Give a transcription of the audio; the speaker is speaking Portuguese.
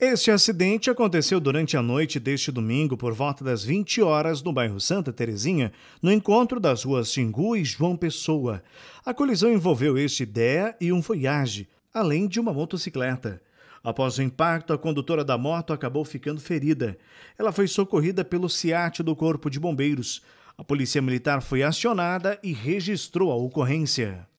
Este acidente aconteceu durante a noite deste domingo, por volta das 20 horas, no bairro Santa Terezinha, no encontro das ruas Xingu e João Pessoa. A colisão envolveu este DEA e um Voyage, além de uma motocicleta. Após o impacto, a condutora da moto acabou ficando ferida. Ela foi socorrida pelo SIAT do Corpo de Bombeiros. A Polícia Militar foi acionada e registrou a ocorrência.